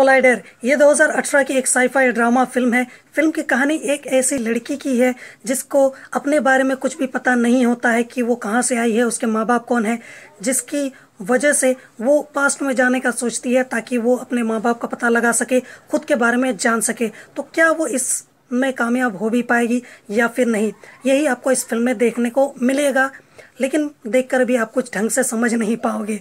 collider ये 2018 की एक साइफाई ड्रामा फिल्म है फिल्म की कहानी एक ऐसी लड़की की है जिसको अपने बारे में कुछ भी पता नहीं होता है कि वो कहाँ से आई है उसके माँ बाप कौन है जिसकी वजह से वो पास्ट में जाने का सोचती है ताकि वो अपने माँ बाप का पता लगा सके खुद के बारे में जान सके तो क्या वो इस में कामयाब हो भी पाएगी या फिर नहीं यही आपको इस फिल्म में देखने को मिलेगा लेकिन देखकर भी आप कुछ ढंग से समझ नहीं पाओगे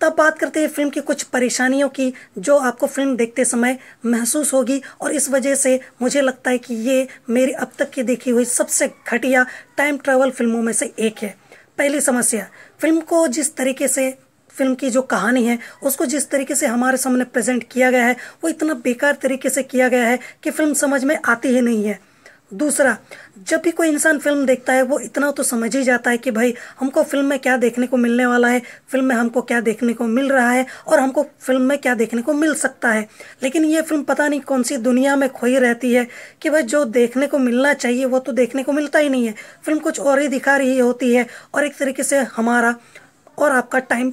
तब बात करते हैं फिल्म की कुछ परेशानियों की जो आपको फिल्म देखते समय महसूस होगी और इस वजह से मुझे लगता है कि ये मेरी अब तक की देखी हुई सबसे घटिया टाइम ट्रैवल फिल्मों में से एक है पहली समस्या फिल्म को जिस तरीके से फिल्म की जो कहानी है उसको जिस तरीके से हमारे सामने प्रेजेंट किया गया है वो इतना बेकार तरीके से किया गया है कि फिल्म समझ में आती ही नहीं है दूसरा जब भी कोई इंसान फिल्म देखता है वो इतना तो समझ ही जाता है कि भाई हमको फिल्म में क्या देखने को मिलने वाला है फिल्म में हमको क्या देखने को मिल रहा है और हमको फिल्म में क्या देखने को मिल सकता है लेकिन ये फिल्म पता नहीं कौन सी दुनिया में खोई रहती है कि भाई जो देखने को मिलना चाहिए वो तो देखने को मिलता ही नहीं है फिल्म कुछ और ही दिखा रही होती है और एक तरीके से हमारा और आपका टाइम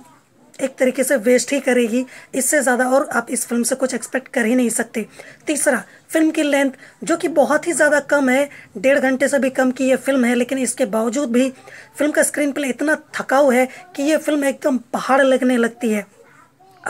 एक तरीके से वेस्ट ही करेगी इससे ज़्यादा और आप इस फिल्म से कुछ एक्सपेक्ट कर ही नहीं सकते तीसरा फिल्म की लेंथ जो कि बहुत ही ज़्यादा कम है डेढ़ घंटे से भी कम की यह फिल्म है लेकिन इसके बावजूद भी फिल्म का स्क्रीन प्ले इतना थकाऊ है कि यह फिल्म एकदम पहाड़ लगने लगती है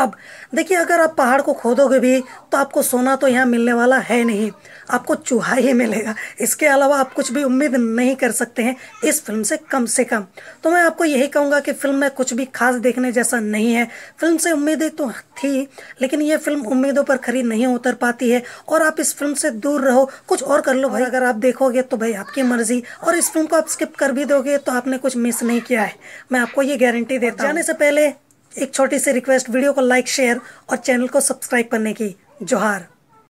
अब देखिए अगर आप पहाड़ को खोदोगे भी तो आपको सोना तो यहाँ मिलने वाला है नहीं आपको चूहा ही मिलेगा इसके अलावा आप कुछ भी उम्मीद नहीं कर सकते हैं इस फिल्म से कम से कम तो मैं आपको यही कहूँगा कि फिल्म में कुछ भी खास देखने जैसा नहीं है फिल्म से उम्मीदें तो थी लेकिन ये फिल्म उम्मीदों पर खरी नहीं उतर पाती है और आप इस फिल्म से दूर रहो कुछ और कर लो भाई अगर आप देखोगे तो भाई आपकी मर्जी और इस फिल्म को आप स्किप कर भी दोगे तो आपने कुछ मिस नहीं किया है मैं आपको ये गारंटी देता जाने से पहले एक छोटी सी रिक्वेस्ट वीडियो को लाइक शेयर और चैनल को सब्सक्राइब करने की जोहार